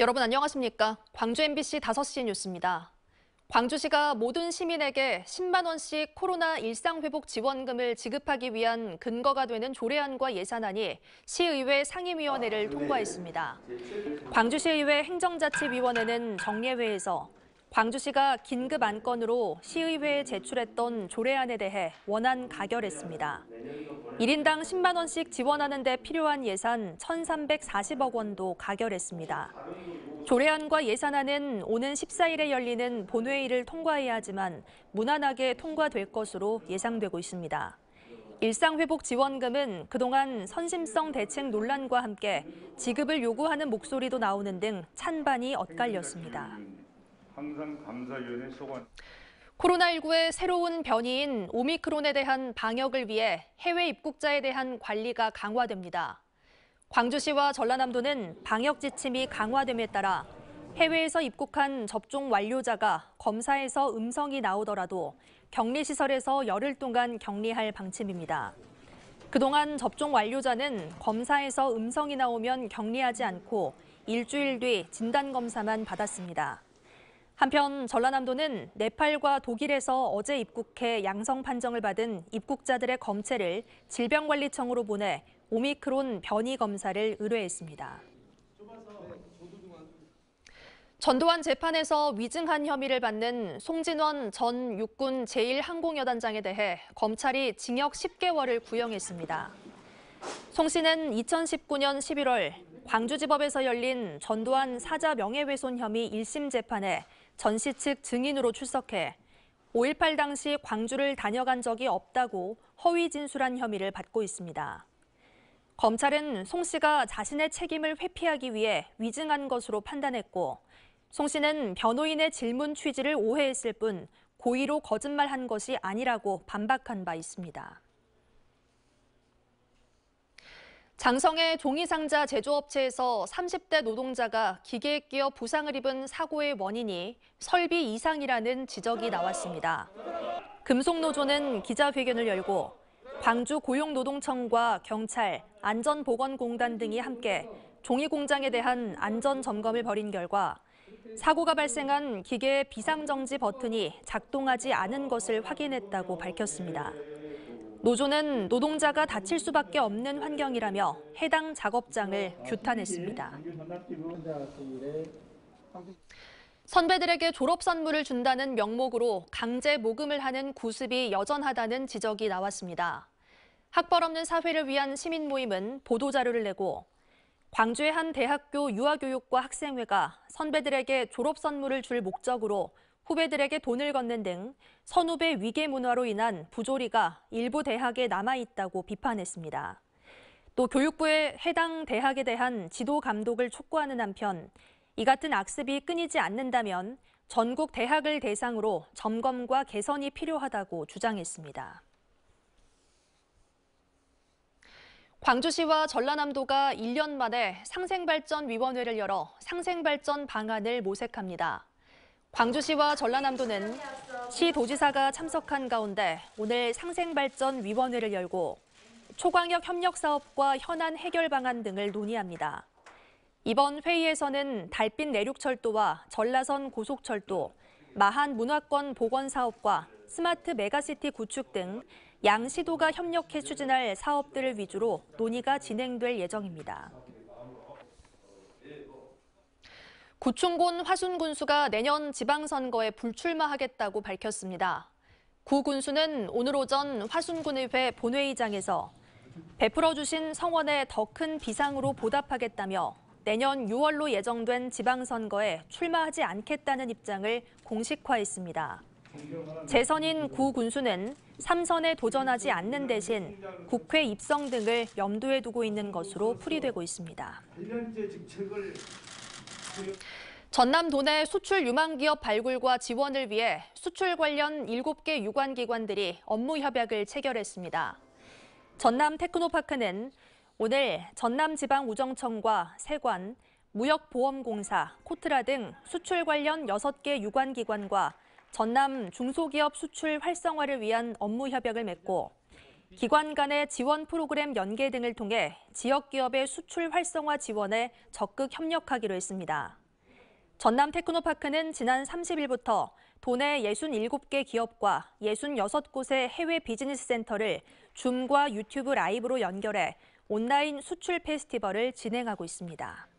여러분 안녕하십니까? 광주 MBC 5시 뉴스입니다. 광주시가 모든 시민에게 10만 원씩 코로나 일상회복 지원금을 지급하기 위한 근거가 되는 조례안과 예산안이 시의회 상임위원회를 통과했습니다. 광주시의회 행정자치위원회는 정례회에서 광주시가 긴급 안건으로 시의회에 제출했던 조례안에 대해 원안 가결했습니다. 1인당 10만 원씩 지원하는 데 필요한 예산 1,340억 원도 가결했습니다. 조례안과 예산안은 오는 14일에 열리는 본회의를 통과해야 하지만 무난하게 통과될 것으로 예상되고 있습니다. 일상회복지원금은 그동안 선심성 대책 논란과 함께 지급을 요구하는 목소리도 나오는 등 찬반이 엇갈렸습니다. 항상 감사위원회 소관. 코로나19의 새로운 변이인 오미크론에 대한 방역을 위해 해외 입국자에 대한 관리가 강화됩니다. 광주시와 전라남도는 방역 지침이 강화됨에 따라 해외에서 입국한 접종 완료자가 검사에서 음성이 나오더라도 격리시설에서 열흘 동안 격리할 방침입니다. 그동안 접종 완료자는 검사에서 음성이 나오면 격리하지 않고 일주일 뒤 진단검사만 받았습니다. 한편 전라남도는 네팔과 독일에서 어제 입국해 양성 판정을 받은 입국자들의 검체를 질병관리청으로 보내 오미크론 변이 검사를 의뢰했습니다. 전두환 재판에서 위증한 혐의를 받는 송진원 전 육군 제1항공여단장에 대해 검찰이 징역 10개월을 구형했습니다. 송 씨는 2019년 11월 광주지법에서 열린 전두환 사자 명예훼손 혐의 1심 재판에 전시측 증인으로 출석해 5.18 당시 광주를 다녀간 적이 없다고 허위 진술한 혐의를 받고 있습니다. 검찰은 송 씨가 자신의 책임을 회피하기 위해 위증한 것으로 판단했고, 송 씨는 변호인의 질문 취지를 오해했을 뿐 고의로 거짓말한 것이 아니라고 반박한 바 있습니다. 장성의 종이상자 제조업체에서 30대 노동자가 기계에 끼어 부상을 입은 사고의 원인이 설비 이상이라는 지적이 나왔습니다. 금속노조는 기자회견을 열고 광주 고용노동청과 경찰, 안전보건공단 등이 함께 종이 공장에 대한 안전 점검을 벌인 결과 사고가 발생한 기계의 비상정지 버튼이 작동하지 않은 것을 확인했다고 밝혔습니다. 노조는 노동자가 다칠 수밖에 없는 환경이라며 해당 작업장을 규탄했습니다. 선배들에게 졸업 선물을 준다는 명목으로 강제 모금을 하는 구습이 여전하다는 지적이 나왔습니다. 학벌 없는 사회를 위한 시민 모임은 보도 자료를 내고 광주의 한 대학교 유아교육과 학생회가 선배들에게 졸업 선물을 줄 목적으로 후배들에게 돈을 걷는 등 선후배 위계 문화로 인한 부조리가 일부 대학에 남아있다고 비판했습니다. 또 교육부에 해당 대학에 대한 지도 감독을 촉구하는 한편 이 같은 악습이 끊이지 않는다면 전국 대학을 대상으로 점검과 개선이 필요하다고 주장했습니다. 광주시와 전라남도가 1년 만에 상생발전위원회를 열어 상생발전 방안을 모색합니다. 광주시와 전라남도는 시 도지사가 참석한 가운데 오늘 상생발전위원회를 열고 초광역 협력사업과 현안 해결 방안 등을 논의합니다. 이번 회의에서는 달빛 내륙철도와 전라선 고속철도, 마한 문화권 보건 사업과 스마트 메가시티 구축 등 양시도가 협력해 추진할 사업들을 위주로 논의가 진행될 예정입니다. 구충곤 화순 군수가 내년 지방선거에 불출마하겠다고 밝혔습니다. 구 군수는 오늘 오전 화순군의회 본회의장에서 베풀어주신 성원에 더 큰 비상으로 보답하겠다며 내년 6월로 예정된 지방선거에 출마하지 않겠다는 입장을 공식화했습니다. 재선인 구 군수는 3선에 도전하지 않는 대신 국회 입성 등을 염두에 두고 있는 것으로 풀이되고 있습니다. 전남 도내 수출 유망 기업 발굴과 지원을 위해 수출 관련 7개 유관 기관들이 업무 협약을 체결했습니다. 전남 테크노파크는 오늘 전남지방우정청과 세관, 무역보험공사, 코트라 등 수출 관련 6개 유관 기관과 전남 중소기업 수출 활성화를 위한 업무 협약을 맺고 기관 간의 지원 프로그램 연계 등을 통해 지역 기업의 수출 활성화 지원에 적극 협력하기로 했습니다. 전남 테크노파크는 지난 30일부터 도내 67개 기업과 66곳의 해외 비즈니스 센터를 줌과 유튜브 라이브로 연결해 온라인 수출 페스티벌을 진행하고 있습니다.